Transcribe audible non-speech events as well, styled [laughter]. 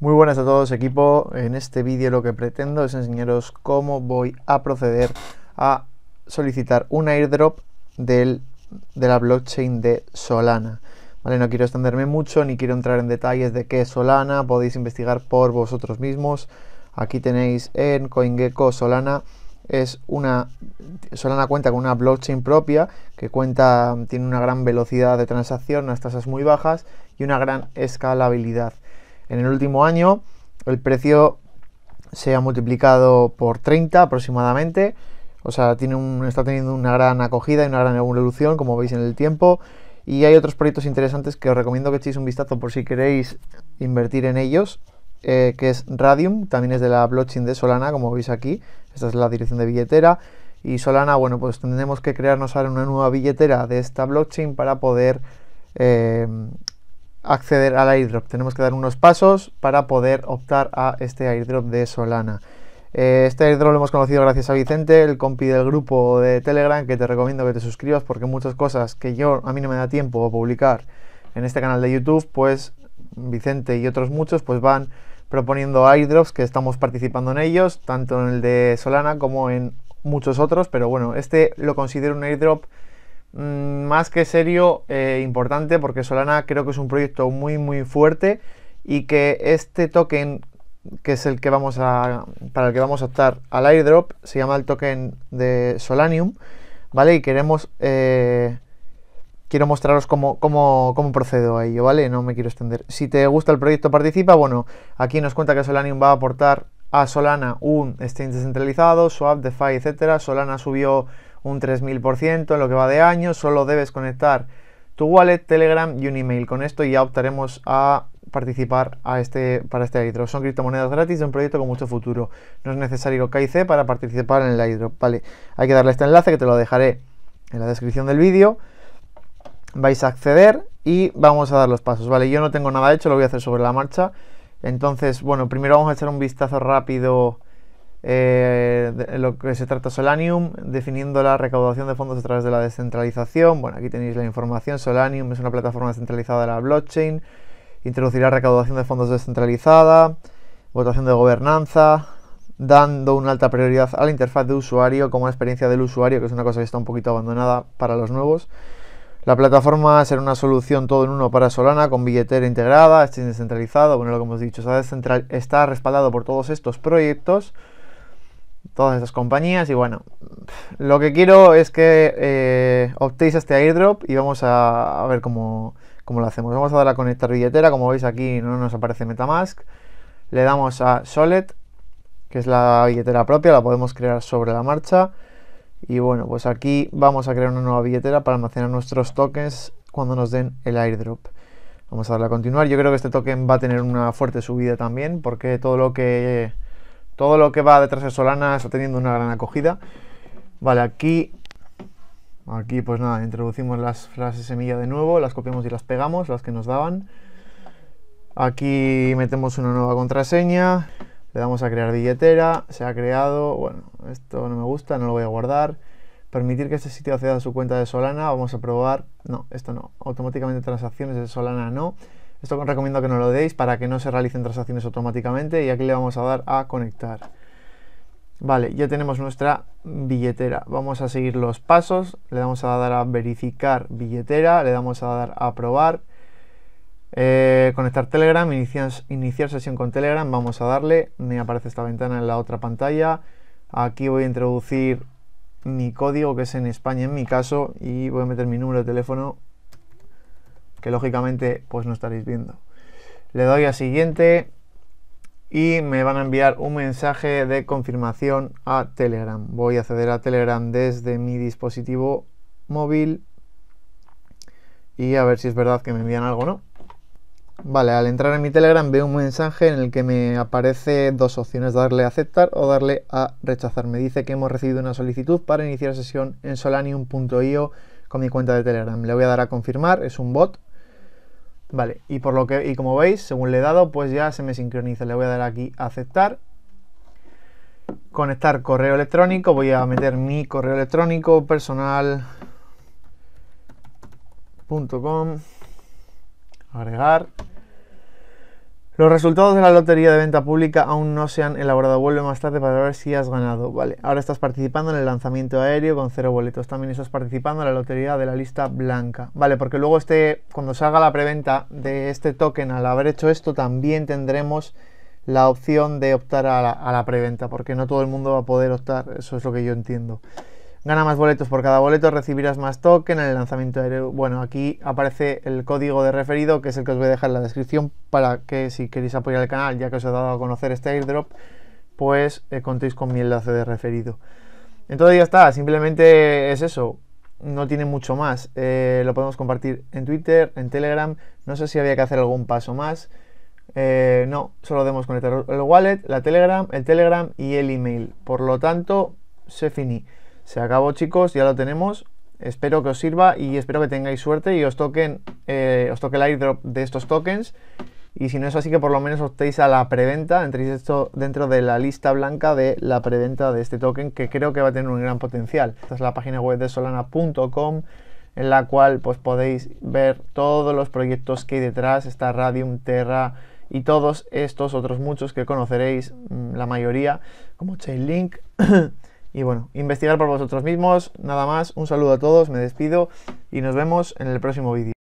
Muy buenas a todos equipo, en este vídeo lo que pretendo es enseñaros cómo voy a proceder a solicitar un airdrop de la blockchain de Solana. Vale, no quiero extenderme mucho ni quiero entrar en detalles de qué es Solana, podéis investigar por vosotros mismos. Aquí tenéis en CoinGecko Solana es una Solana cuenta con una blockchain propia que cuenta tiene una gran velocidad de transacción, unas tasas muy bajas y una gran escalabilidad en el último año el precio se ha multiplicado por 30 aproximadamente. O sea, tiene un, está teniendo una gran acogida y una gran evolución, como veis en el tiempo. Y hay otros proyectos interesantes que os recomiendo que echéis un vistazo por si queréis invertir en ellos, eh, que es Radium, también es de la blockchain de Solana, como veis aquí. Esta es la dirección de billetera. Y Solana, bueno, pues tendremos que crearnos ahora una nueva billetera de esta blockchain para poder eh, acceder al airdrop. Tenemos que dar unos pasos para poder optar a este airdrop de Solana. Eh, este airdrop lo hemos conocido gracias a Vicente, el compi del grupo de Telegram, que te recomiendo que te suscribas porque muchas cosas que yo a mí no me da tiempo a publicar en este canal de YouTube, pues Vicente y otros muchos pues van proponiendo airdrops que estamos participando en ellos, tanto en el de Solana como en muchos otros, pero bueno, este lo considero un airdrop Mm, más que serio, eh, importante, porque Solana creo que es un proyecto muy, muy fuerte y que este token, que es el que vamos a, para el que vamos a optar al airdrop, se llama el token de Solanium, ¿vale? Y queremos, eh, quiero mostraros cómo, cómo, procedo a ello, ¿vale? No me quiero extender. Si te gusta el proyecto, participa, bueno, aquí nos cuenta que Solanium va a aportar a Solana un exchange descentralizado, Swap, DeFi, etcétera. Solana subió un 3000% en lo que va de año. Solo debes conectar tu wallet, Telegram y un email. Con esto ya optaremos a participar a este, para este airdrop. Son criptomonedas gratis de un proyecto con mucho futuro. No es necesario KIC para participar en el airdrop. Vale, hay que darle este enlace que te lo dejaré en la descripción del vídeo. Vais a acceder y vamos a dar los pasos. Vale, yo no tengo nada hecho, lo voy a hacer sobre la marcha. Entonces, bueno, primero vamos a echar un vistazo rápido eh, lo que se trata Solanium, definiendo la recaudación de fondos a través de la descentralización. Bueno, aquí tenéis la información. Solanium es una plataforma descentralizada de la blockchain. Introducirá recaudación de fondos descentralizada, votación de gobernanza, dando una alta prioridad a la interfaz de usuario como la experiencia del usuario, que es una cosa que está un poquito abandonada para los nuevos. La plataforma será una solución todo en uno para Solana, con billetera integrada, exchange descentralizado, bueno, lo que hemos dicho, está respaldado por todos estos proyectos todas esas compañías y bueno, lo que quiero es que eh, optéis este airdrop y vamos a, ver cómo, cómo, lo hacemos. Vamos a dar a conectar billetera, como veis aquí no nos aparece Metamask. Le damos a Solid, que es la billetera propia, la podemos crear sobre la marcha. Y bueno, pues aquí vamos a crear una nueva billetera para almacenar nuestros tokens cuando nos den el airdrop. Vamos a darle a continuar. Yo creo que este token va a tener una fuerte subida también, porque todo lo que... Todo lo que va detrás de Solana está teniendo una gran acogida. Vale, aquí, aquí pues nada, introducimos las frases semilla de nuevo, las copiamos y las pegamos, las que nos daban. Aquí metemos una nueva contraseña, le damos a crear billetera, se ha creado, bueno, esto no me gusta, no lo voy a guardar. Permitir que este sitio acceda a su cuenta de Solana, vamos a probar, no, esto no, automáticamente transacciones de Solana no. Esto recomiendo que no lo deis para que no se realicen transacciones automáticamente y aquí le vamos a dar a conectar. Vale, ya tenemos nuestra billetera. Vamos a seguir los pasos. Le vamos a dar a verificar billetera. Le damos a dar a probar. Eh, conectar Telegram. iniciar sesión con Telegram. Vamos a darle. Me aparece esta ventana en la otra pantalla. Aquí voy a introducir mi código que es en España en mi caso. Y voy a meter mi número de teléfono que lógicamente pues no estaréis viendo. Le doy a siguiente y me van a enviar un mensaje de confirmación a Telegram. Voy a acceder a Telegram desde mi dispositivo móvil y a ver si es verdad que me envían algo o no. Vale, al entrar en mi Telegram veo un mensaje en el que me aparece dos opciones, darle a aceptar o darle a rechazar. Me dice que hemos recibido una solicitud para iniciar sesión en solanium.io con mi cuenta de Telegram. Le voy a dar a confirmar, es un bot, Vale, y por lo que y como veis, según le he dado, pues ya se me sincroniza. Le voy a dar aquí a aceptar. Conectar correo electrónico. Voy a meter mi correo electrónico personal.com. Agregar. Los resultados de la lotería de venta pública aún no se han elaborado. Vuelve más tarde para ver si has ganado. Vale, ahora estás participando en el lanzamiento aéreo con cero boletos. También estás participando en la lotería de la lista blanca. Vale, porque luego este, cuando salga la preventa de este token, al haber hecho esto, también tendremos la opción de optar a la, a la preventa, porque no todo el mundo va a poder optar. Eso es lo que yo entiendo. Gana más boletos por cada boleto, recibirás más token en el lanzamiento aéreo. Bueno, aquí aparece el código de referido, que es el que os voy a dejar en la descripción, para que si queréis apoyar el canal, ya que os he dado a conocer este airdrop, pues eh, contéis con mi enlace de referido. Entonces ya está, simplemente es eso. No tiene mucho más. Eh, lo podemos compartir en Twitter, en Telegram. No sé si había que hacer algún paso más. Eh, no, solo debemos conectar el wallet, la Telegram, el Telegram y el email. Por lo tanto, se finí. Se acabó chicos, ya lo tenemos. Espero que os sirva y espero que tengáis suerte y os toquen eh, os toque el airdrop de estos tokens. Y si no es así, que por lo menos optéis a la preventa, entréis esto dentro de la lista blanca de la preventa de este token, que creo que va a tener un gran potencial. Esta es la página web de solana.com, en la cual pues, podéis ver todos los proyectos que hay detrás. Está Radium, Terra y todos estos otros muchos que conoceréis, mm, la mayoría, como Chainlink. [clears throat] Y bueno, investigar por vosotros mismos. Nada más, un saludo a todos, me despido y nos vemos en el próximo vídeo.